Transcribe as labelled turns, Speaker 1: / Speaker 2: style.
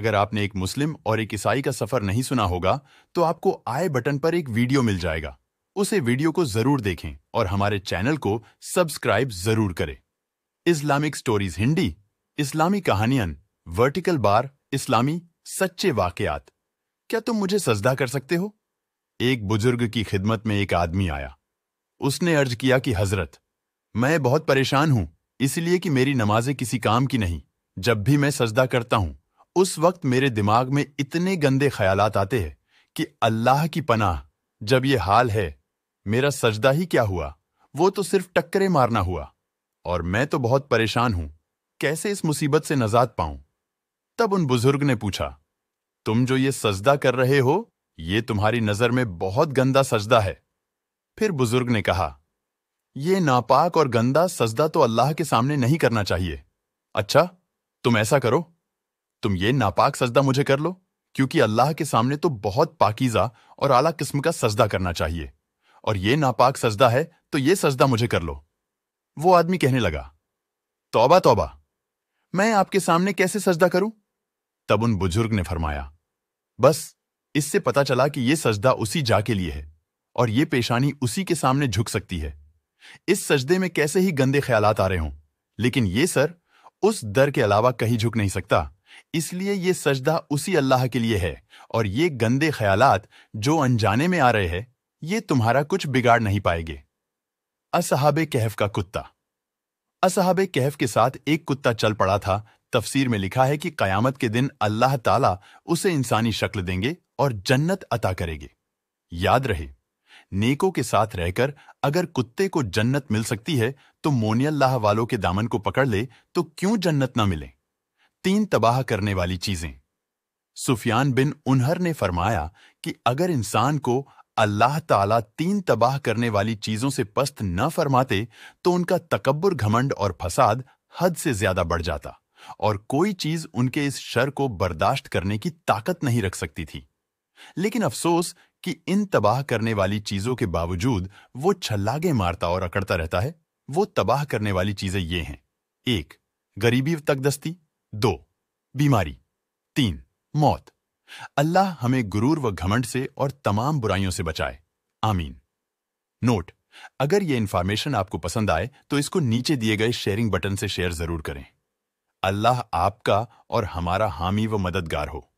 Speaker 1: अगर आपने एक मुस्लिम और एक ईसाई का सफर नहीं सुना होगा तो आपको आय बटन पर एक वीडियो मिल जाएगा उसे वीडियो को जरूर देखें और हमारे चैनल को सब्सक्राइब जरूर करें इस्लामिक स्टोरीज हिंदी इस्लामी कहानियन वर्टिकल बार इस्लामी सच्चे वाकयात क्या तुम मुझे सजदा कर सकते हो एक बुजुर्ग की खिदमत में एक आदमी आया उसने अर्ज किया कि हजरत मैं बहुत परेशान हूं इसलिए कि मेरी नमाजें किसी काम की नहीं जब भी मैं सजदा करता हूं उस वक्त मेरे दिमाग में इतने गंदे ख्याल आते हैं कि अल्लाह की पनाह जब ये हाल है मेरा सजदा ही क्या हुआ वो तो सिर्फ टक्करे मारना हुआ और मैं तो बहुत परेशान हूं कैसे इस मुसीबत से नजात पाऊं तब उन बुजुर्ग ने पूछा तुम जो ये सजदा कर रहे हो ये तुम्हारी नजर में बहुत गंदा सजदा है फिर बुजुर्ग ने कहा यह नापाक और गंदा सजदा तो अल्लाह के सामने नहीं करना चाहिए अच्छा तुम ऐसा करो तुम ये नापाक सजदा मुझे कर लो क्योंकि अल्लाह के सामने तो बहुत पाकिजा और आला किस्म का सजदा करना चाहिए और ये नापाक सजदा है तो ये सजदा मुझे कर लो वो आदमी कहने लगा तोबा तोबा मैं आपके सामने कैसे सजदा करूं तब उन बुजुर्ग ने फरमाया बस इससे पता चला कि यह सजदा उसी जा के लिए है और यह पेशानी उसी के सामने झुक सकती है इस सजदे में कैसे ही गंदे ख्यालात आ रहे हों लेकिन यह सर उस दर के अलावा कहीं झुक नहीं सकता इसलिए ये सजदा उसी अल्लाह के लिए है और ये गंदे ख्यालात जो अनजाने में आ रहे हैं ये तुम्हारा कुछ बिगाड़ नहीं पाएंगे असहाब कहफ का कुत्ता असहाब कहफ के साथ एक कुत्ता चल पड़ा था तफसीर में लिखा है कि कयामत के दिन अल्लाह ताला उसे इंसानी शक्ल देंगे और जन्नत अता करेंगे याद रहे नेकों के साथ रहकर अगर कुत्ते को जन्नत मिल सकती है तो मोनियल्लाह वालों के दामन को पकड़ ले तो क्यों जन्नत ना मिले तीन तबाह करने वाली चीजें सुफियान बिन उन्हर ने फरमाया कि अगर इंसान को अल्लाह ताला तीन तबाह करने वाली चीजों से पस्त न फरमाते तो उनका तकबर घमंड और फसाद हद से ज्यादा बढ़ जाता और कोई चीज उनके इस शर को बर्दाश्त करने की ताकत नहीं रख सकती थी लेकिन अफसोस कि इन तबाह करने वाली चीजों के बावजूद वो छलागे मारता और अकड़ता रहता है वो तबाह करने वाली चीजें ये हैं एक गरीबी तकदस्ती दो बीमारी तीन मौत अल्लाह हमें गुरूर व घमंड से और तमाम बुराइयों से बचाए आमीन नोट अगर यह इंफॉर्मेशन आपको पसंद आए तो इसको नीचे दिए गए शेयरिंग बटन से शेयर जरूर करें अल्लाह आपका और हमारा हामी व मददगार हो